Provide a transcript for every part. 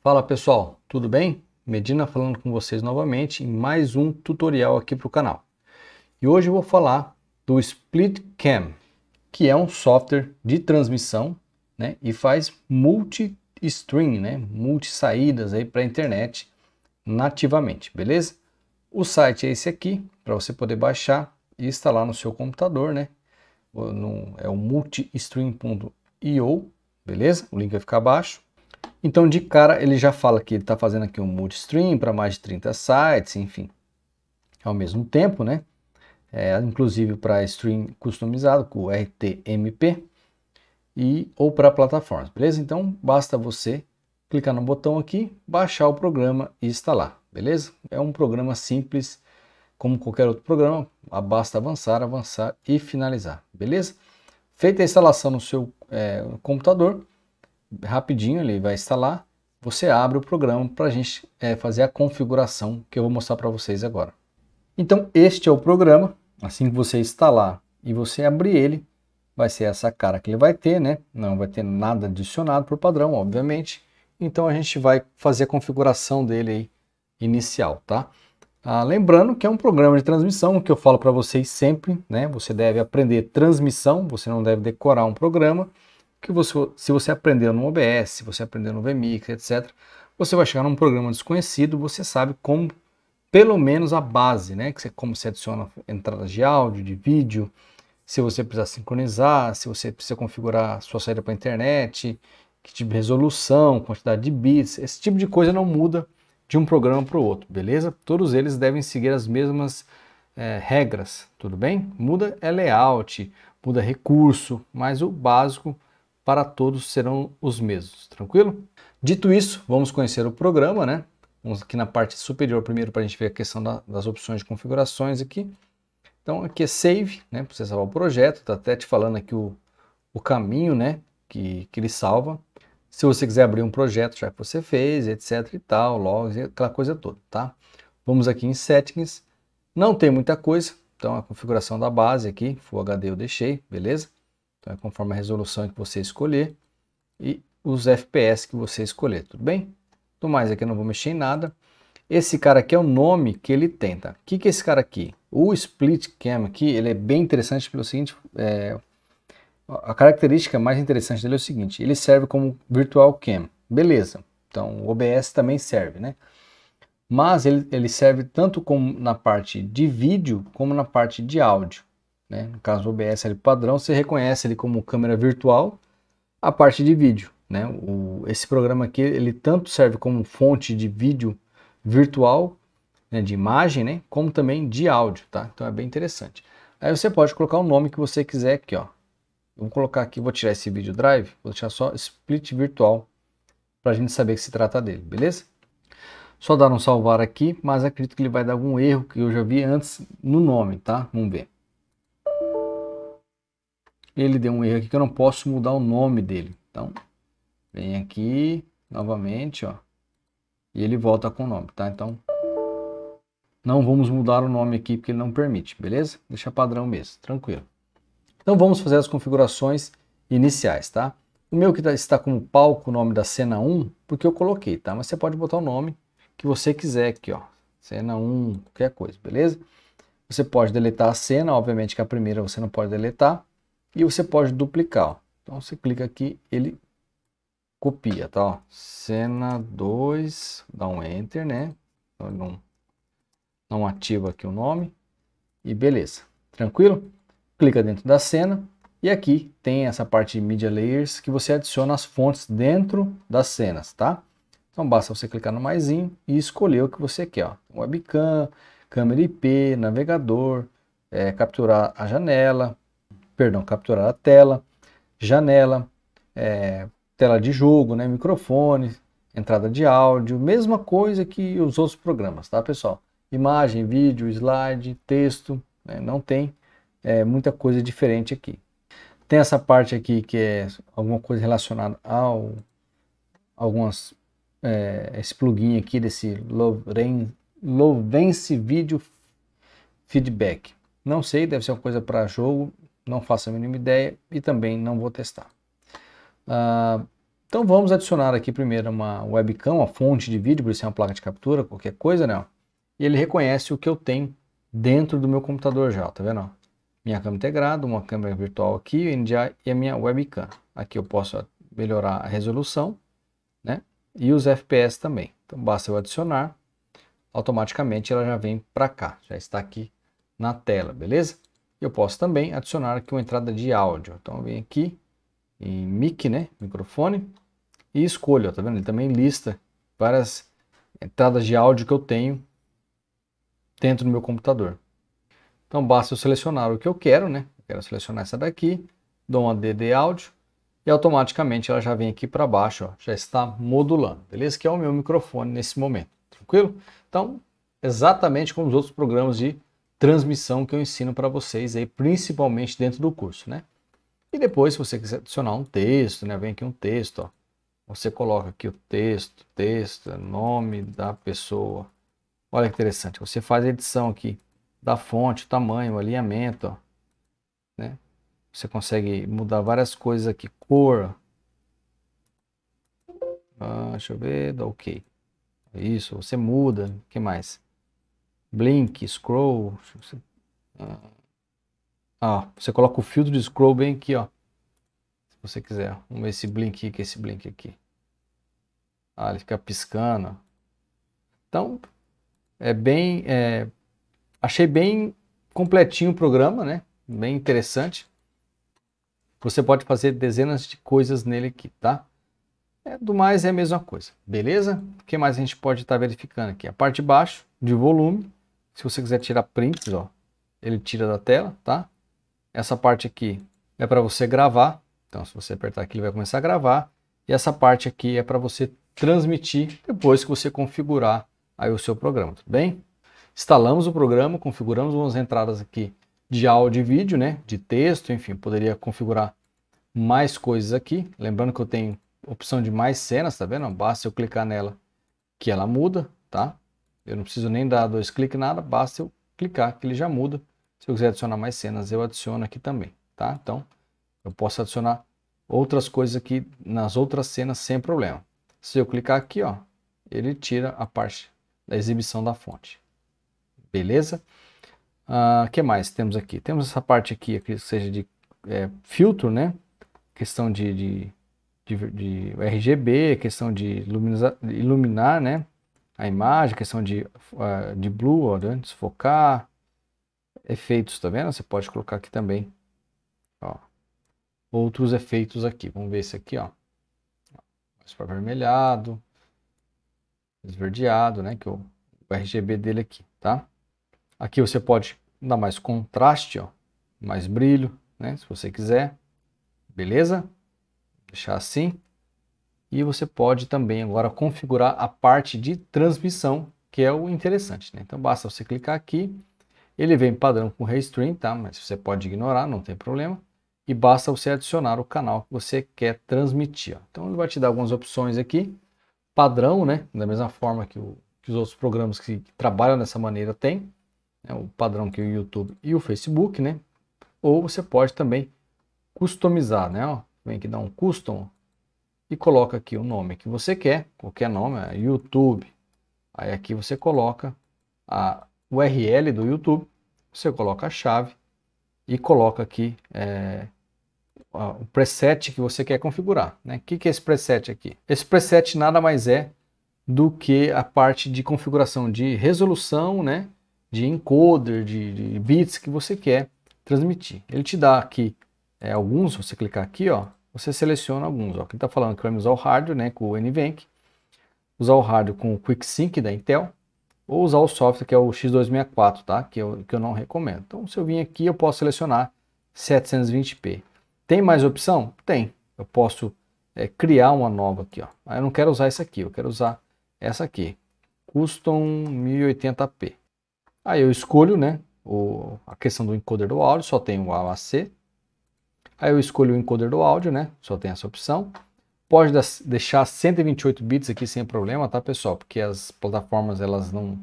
Fala pessoal, tudo bem? Medina falando com vocês novamente em mais um tutorial aqui para o canal. E hoje eu vou falar do Split Cam, que é um software de transmissão né, e faz multi-stream, né, multi-saídas para a internet nativamente, beleza? O site é esse aqui, para você poder baixar e instalar no seu computador, né? é o multistream.io, beleza? O link vai ficar abaixo. Então, de cara, ele já fala que ele está fazendo aqui um multistream para mais de 30 sites, enfim. Ao mesmo tempo, né? É, inclusive para stream customizado, com o RTMP, e, ou para plataformas, beleza? Então, basta você clicar no botão aqui, baixar o programa e instalar, beleza? É um programa simples, como qualquer outro programa, basta avançar, avançar e finalizar, beleza? Feita a instalação no seu é, computador, rapidinho, ele vai instalar. Você abre o programa para a gente é, fazer a configuração que eu vou mostrar para vocês agora. Então este é o programa. Assim que você instalar e você abrir ele, vai ser essa cara que ele vai ter, né? Não vai ter nada adicionado por padrão, obviamente. Então a gente vai fazer a configuração dele aí inicial, tá? Ah, lembrando que é um programa de transmissão que eu falo para vocês sempre, né? Você deve aprender transmissão, você não deve decorar um programa que você, se você aprendeu no OBS, se você aprendeu no VMix, etc., você vai chegar num programa desconhecido, você sabe como, pelo menos a base, né? Que você, como se adiciona entradas de áudio, de vídeo, se você precisar sincronizar, se você precisa configurar sua saída para a internet, que tipo de resolução, quantidade de bits, esse tipo de coisa não muda de um programa para o outro, beleza? Todos eles devem seguir as mesmas é, regras, tudo bem? Muda é layout, muda recurso, mas o básico para todos serão os mesmos, tranquilo? Dito isso, vamos conhecer o programa, né? Vamos aqui na parte superior primeiro para a gente ver a questão da, das opções de configurações aqui. Então aqui é save, né? Para você salvar o projeto, tá até te falando aqui o, o caminho, né? Que, que ele salva. Se você quiser abrir um projeto já que você fez, etc e tal, logs, aquela coisa toda, tá? Vamos aqui em settings. Não tem muita coisa, então a configuração da base aqui, Full HD eu deixei, beleza? Então é conforme a resolução que você escolher e os FPS que você escolher, tudo bem? Do mais aqui eu não vou mexer em nada. Esse cara aqui é o nome que ele tem, O tá? que, que é esse cara aqui? O Split Cam aqui, ele é bem interessante pelo seguinte... É... A característica mais interessante dele é o seguinte, ele serve como Virtual Cam. Beleza, então o OBS também serve, né? Mas ele, ele serve tanto como na parte de vídeo como na parte de áudio né? no caso do OBS ali padrão, você reconhece ele como câmera virtual, a parte de vídeo. Né? O, esse programa aqui, ele tanto serve como fonte de vídeo virtual, né, de imagem, né, como também de áudio, tá? Então é bem interessante. Aí você pode colocar o nome que você quiser aqui, ó. vou colocar aqui, vou tirar esse vídeo drive, vou deixar só split virtual para a gente saber que se trata dele, beleza? Só dar um salvar aqui, mas acredito que ele vai dar algum erro que eu já vi antes no nome, tá? Vamos ver. Ele deu um erro aqui que eu não posso mudar o nome dele. Então, vem aqui novamente, ó. E ele volta com o nome, tá? Então, não vamos mudar o nome aqui porque ele não permite, beleza? Deixa padrão mesmo, tranquilo. Então, vamos fazer as configurações iniciais, tá? O meu que tá, está como palco o nome da cena 1, porque eu coloquei, tá? Mas você pode botar o nome que você quiser aqui, ó. Cena 1, qualquer coisa, beleza? Você pode deletar a cena, obviamente que a primeira você não pode deletar e você pode duplicar. Ó. Então você clica aqui, ele copia, tá? Ó. Cena 2, dá um Enter, né? Então, não, não ativa aqui o nome. E beleza, tranquilo? Clica dentro da cena e aqui tem essa parte de Media Layers que você adiciona as fontes dentro das cenas, tá? Então basta você clicar no mais e escolher o que você quer, ó. Webcam, câmera IP, navegador, é, capturar a janela, perdão, capturar a tela, janela, é, tela de jogo, né, microfone, entrada de áudio, mesma coisa que os outros programas, tá pessoal? Imagem, vídeo, slide, texto, né, não tem é, muita coisa diferente aqui. Tem essa parte aqui que é alguma coisa relacionada ao algumas é, esse plugin aqui desse Loven, Lovence Video Feedback. Não sei, deve ser uma coisa para jogo não faço a mínima ideia e também não vou testar. Uh, então vamos adicionar aqui primeiro uma webcam, uma fonte de vídeo, por isso é uma placa de captura, qualquer coisa, né? E ele reconhece o que eu tenho dentro do meu computador já, tá vendo? Minha câmera integrada, uma câmera virtual aqui, o NDI e a minha webcam. Aqui eu posso melhorar a resolução, né? E os FPS também. Então basta eu adicionar, automaticamente ela já vem para cá, já está aqui na tela, beleza? Eu posso também adicionar aqui uma entrada de áudio. Então eu venho aqui em mic, né, microfone, e escolho, ó, tá vendo? Ele também lista várias entradas de áudio que eu tenho dentro do meu computador. Então basta eu selecionar o que eu quero, né? Eu quero selecionar essa daqui, dou uma DD áudio e automaticamente ela já vem aqui para baixo, ó, já está modulando, beleza? Que é o meu microfone nesse momento, tranquilo? Então, exatamente como os outros programas de transmissão que eu ensino para vocês aí, principalmente dentro do curso, né? E depois, se você quiser adicionar um texto, né? Vem aqui um texto, ó. Você coloca aqui o texto, texto, nome da pessoa. Olha que interessante. Você faz a edição aqui da fonte, o tamanho, o alinhamento, ó, né? Você consegue mudar várias coisas aqui, cor. Ah, deixa eu ver, dá OK. É isso, você muda, o que mais? blink, scroll. Você... Ah, ah, você coloca o filtro de scroll bem aqui, ó. Se você quiser. Vamos ver esse blink aqui, é esse blink aqui. Ah, ele fica piscando. Então, é bem... É... Achei bem completinho o programa, né? Bem interessante. Você pode fazer dezenas de coisas nele aqui, tá? É, do mais é a mesma coisa, beleza? O que mais a gente pode estar tá verificando aqui? A parte de baixo de volume, se você quiser tirar prints, ó, ele tira da tela, tá? Essa parte aqui é para você gravar. Então, se você apertar aqui, ele vai começar a gravar. E essa parte aqui é para você transmitir depois que você configurar aí o seu programa, tudo bem? Instalamos o programa, configuramos umas entradas aqui de áudio e vídeo, né? De texto, enfim, poderia configurar mais coisas aqui. Lembrando que eu tenho opção de mais cenas, tá vendo? Basta eu clicar nela que ela muda, tá? Eu não preciso nem dar dois cliques nada, basta eu clicar que ele já muda. Se eu quiser adicionar mais cenas, eu adiciono aqui também, tá? Então, eu posso adicionar outras coisas aqui nas outras cenas sem problema. Se eu clicar aqui, ó, ele tira a parte da exibição da fonte. Beleza? O ah, que mais temos aqui? Temos essa parte aqui, que seja de é, filtro, né? Questão de, de, de, de RGB, questão de iluminar né? a imagem, questão de, uh, de blue né? desfocar, efeitos, tá vendo? Você pode colocar aqui também, ó, outros efeitos aqui. Vamos ver esse aqui, ó, mais para vermelhado, esverdeado, né, que é o, o RGB dele aqui, tá? Aqui você pode dar mais contraste, ó, mais brilho, né, se você quiser, beleza? Deixar assim. E você pode também agora configurar a parte de transmissão, que é o interessante. Né? Então basta você clicar aqui, ele vem padrão com Restream, tá? mas você pode ignorar, não tem problema. E basta você adicionar o canal que você quer transmitir. Ó. Então ele vai te dar algumas opções aqui, padrão, né? da mesma forma que, o, que os outros programas que, que trabalham dessa maneira têm. Né? O padrão que o YouTube e o Facebook, né? Ou você pode também customizar, né? Ó, vem aqui dar um custom, e coloca aqui o nome que você quer, qualquer nome, é YouTube. Aí aqui você coloca a URL do YouTube, você coloca a chave e coloca aqui é, o preset que você quer configurar. Né? O que, que é esse preset aqui? Esse preset nada mais é do que a parte de configuração de resolução, né? de encoder, de, de bits que você quer transmitir. Ele te dá aqui é, alguns, você clicar aqui, ó, você seleciona alguns. Ó. Aqui está falando que vai usar o hardware né, com o NVENC, usar o hardware com o QuickSync da Intel, ou usar o software que é o X264, tá? que, eu, que eu não recomendo. Então, se eu vim aqui, eu posso selecionar 720p. Tem mais opção? Tem. Eu posso é, criar uma nova aqui. Ó. Eu não quero usar essa aqui, eu quero usar essa aqui. Custom 1080p. Aí eu escolho né, o, a questão do encoder do áudio, só tem o AAC. Aí eu escolho o encoder do áudio, né? Só tem essa opção. Pode deixar 128 bits aqui sem problema, tá, pessoal? Porque as plataformas, elas não...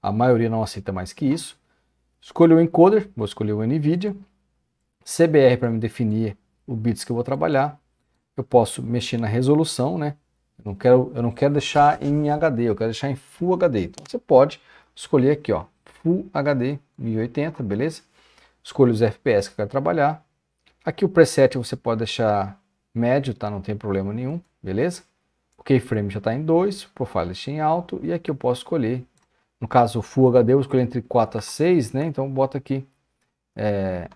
A maioria não aceita mais que isso. Escolho o encoder, vou escolher o NVIDIA. CBR para me definir o bits que eu vou trabalhar. Eu posso mexer na resolução, né? Eu não quero, eu não quero deixar em HD, eu quero deixar em Full HD. Então você pode escolher aqui, ó, Full HD 1080, beleza? Escolho os FPS que eu quero trabalhar. Aqui o preset você pode deixar médio, tá? Não tem problema nenhum, beleza? O keyframe já está em 2, o profile está em alto e aqui eu posso escolher, no caso Full HD, eu escolhi entre 4 a 6, né? Então bota aqui é,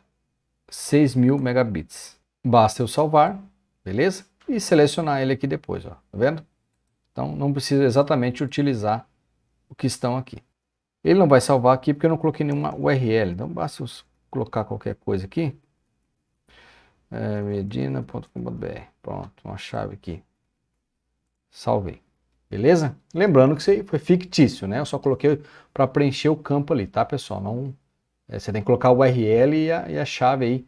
6000 megabits. Basta eu salvar, beleza? E selecionar ele aqui depois, ó, tá vendo? Então não precisa exatamente utilizar o que estão aqui. Ele não vai salvar aqui porque eu não coloquei nenhuma URL, então basta eu colocar qualquer coisa aqui é, medina.com.br. Pronto, uma chave aqui. Salvei. Beleza? Lembrando que isso aí foi fictício, né? Eu só coloquei para preencher o campo ali, tá, pessoal? Não, é, você tem que colocar o URL e a, e a chave aí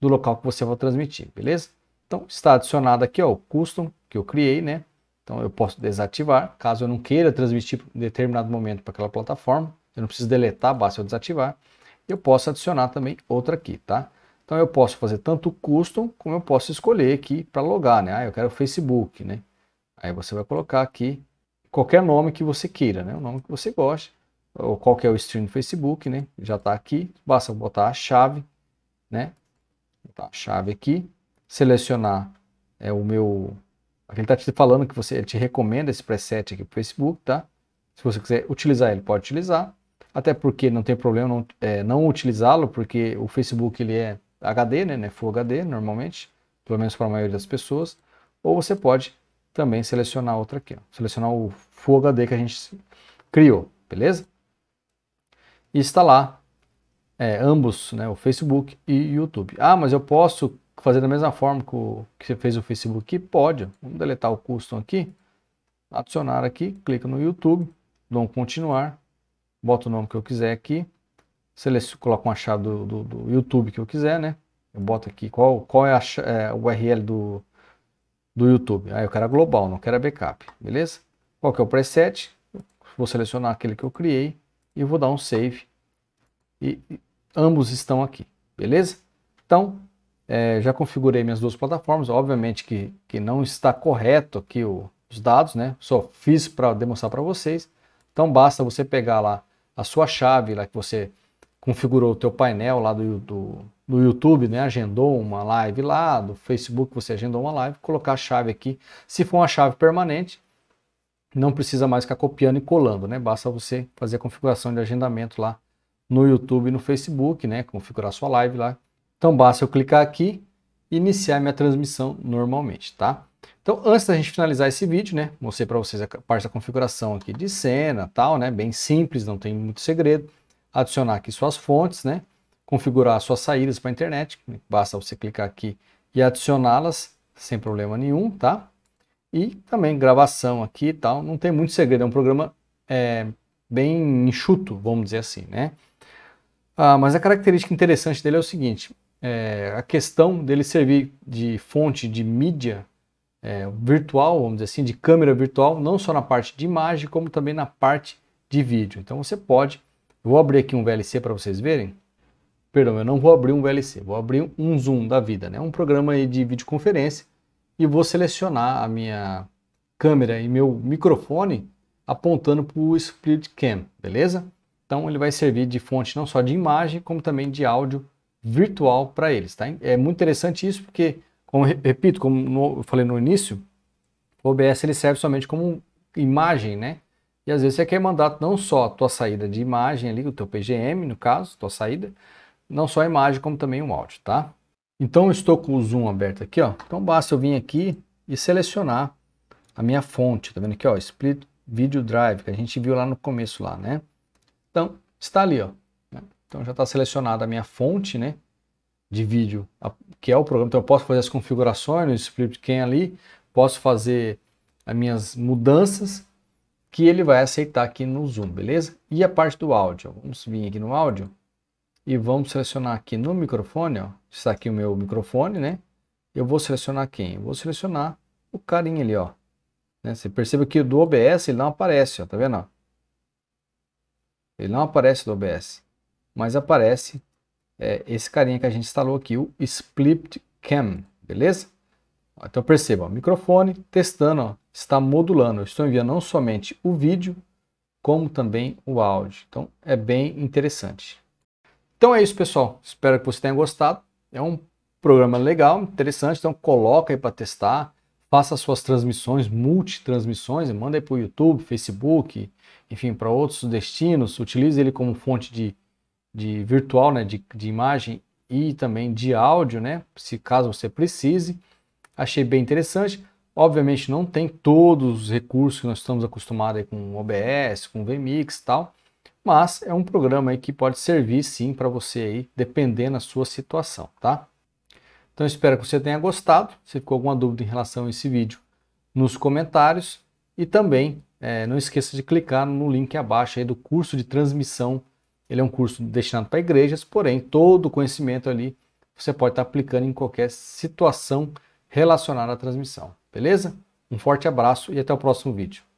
do local que você vai transmitir, beleza? Então, está adicionado aqui ó, o custom que eu criei, né? Então, eu posso desativar, caso eu não queira transmitir em determinado momento para aquela plataforma. Eu não preciso deletar, basta eu desativar. Eu posso adicionar também outra aqui, tá? Então eu posso fazer tanto custom como eu posso escolher aqui para logar, né? Ah, eu quero Facebook, né? Aí você vai colocar aqui qualquer nome que você queira, né? O nome que você gosta ou qual que é o stream do Facebook, né? Já está aqui, basta botar a chave, né? Botar a chave aqui, selecionar é, o meu... Aqui ele está te falando que você, ele te recomenda esse preset aqui para o Facebook, tá? Se você quiser utilizar ele, pode utilizar. Até porque não tem problema não, é, não utilizá-lo, porque o Facebook ele é HD, né, né, Full HD normalmente, pelo menos para a maioria das pessoas, ou você pode também selecionar outra aqui, ó, selecionar o Full HD que a gente criou, beleza? E instalar é, ambos, né, o Facebook e o YouTube. Ah, mas eu posso fazer da mesma forma que, o, que você fez o Facebook? Pode, vamos deletar o custom aqui, adicionar aqui, clica no YouTube, dou um continuar, boto o nome que eu quiser aqui, Seleciono, coloco uma chave do, do, do, YouTube que eu quiser, né? Eu boto aqui qual, qual é a é, URL do, do YouTube. Aí ah, eu quero a global, não quero a backup, beleza? Qual que é o preset? Vou selecionar aquele que eu criei e vou dar um save. E, e ambos estão aqui, beleza? Então, é, já configurei minhas duas plataformas. Obviamente que, que não está correto aqui o, os dados, né? Só fiz para demonstrar para vocês. Então, basta você pegar lá a sua chave lá que você configurou o teu painel lá do, do, do, YouTube, né? agendou uma live lá, do Facebook você agendou uma live, colocar a chave aqui. Se for uma chave permanente, não precisa mais ficar copiando e colando, né? Basta você fazer a configuração de agendamento lá no YouTube e no Facebook, né? Configurar sua live lá. Então basta eu clicar aqui e iniciar minha transmissão normalmente, tá? Então, antes da gente finalizar esse vídeo, né? Mostrei para vocês a parte da configuração aqui de cena, tal, né? Bem simples, não tem muito segredo adicionar aqui suas fontes, né? configurar suas saídas para a internet, né? basta você clicar aqui e adicioná-las sem problema nenhum, tá? E também gravação aqui e tal, não tem muito segredo, é um programa é, bem enxuto, vamos dizer assim, né? Ah, mas a característica interessante dele é o seguinte, é, a questão dele servir de fonte de mídia é, virtual, vamos dizer assim, de câmera virtual, não só na parte de imagem, como também na parte de vídeo. Então você pode vou abrir aqui um VLC para vocês verem. Perdão, eu não vou abrir um VLC, vou abrir um Zoom da vida, né? Um programa de videoconferência e vou selecionar a minha câmera e meu microfone apontando para o Split Cam, beleza? Então ele vai servir de fonte não só de imagem, como também de áudio virtual para eles, tá? É muito interessante isso porque, como, repito, como no, eu falei no início, o OBS ele serve somente como imagem, né? E às vezes você quer mandar não só a tua saída de imagem ali, o teu PGM, no caso, tua saída, não só a imagem, como também o áudio, tá? Então eu estou com o zoom aberto aqui, ó. Então basta eu vir aqui e selecionar a minha fonte, tá vendo aqui, ó, Split Video Drive, que a gente viu lá no começo lá, né? Então, está ali, ó. Então já está selecionada a minha fonte, né? De vídeo, que é o programa. Então eu posso fazer as configurações no Split Can ali, posso fazer as minhas mudanças que ele vai aceitar aqui no Zoom, beleza? E a parte do áudio, vamos vir aqui no áudio e vamos selecionar aqui no microfone, ó, está aqui o meu microfone, né? Eu vou selecionar quem? Eu vou selecionar o carinha ali, ó. Né? Você percebe que do OBS ele não aparece, ó, tá vendo? Ó? Ele não aparece do OBS, mas aparece é, esse carinha que a gente instalou aqui, o Split Cam, beleza? Então perceba, microfone testando, ó, está modulando. Eu estou enviando não somente o vídeo, como também o áudio. Então é bem interessante. Então é isso, pessoal. Espero que você tenha gostado. É um programa legal, interessante. Então coloca aí para testar. Faça suas transmissões, multitransmissões, manda aí para o YouTube, Facebook, enfim, para outros destinos. Utilize ele como fonte de, de virtual, né, de, de imagem e também de áudio, né, se caso você precise. Achei bem interessante. Obviamente não tem todos os recursos que nós estamos acostumados aí com OBS, com VMix e tal, mas é um programa aí que pode servir sim para você aí, dependendo da sua situação, tá? Então espero que você tenha gostado. Se ficou alguma dúvida em relação a esse vídeo, nos comentários e também é, não esqueça de clicar no link abaixo aí do curso de transmissão. Ele é um curso destinado para igrejas, porém todo o conhecimento ali você pode estar tá aplicando em qualquer situação relacionar a transmissão. Beleza? Um forte abraço e até o próximo vídeo.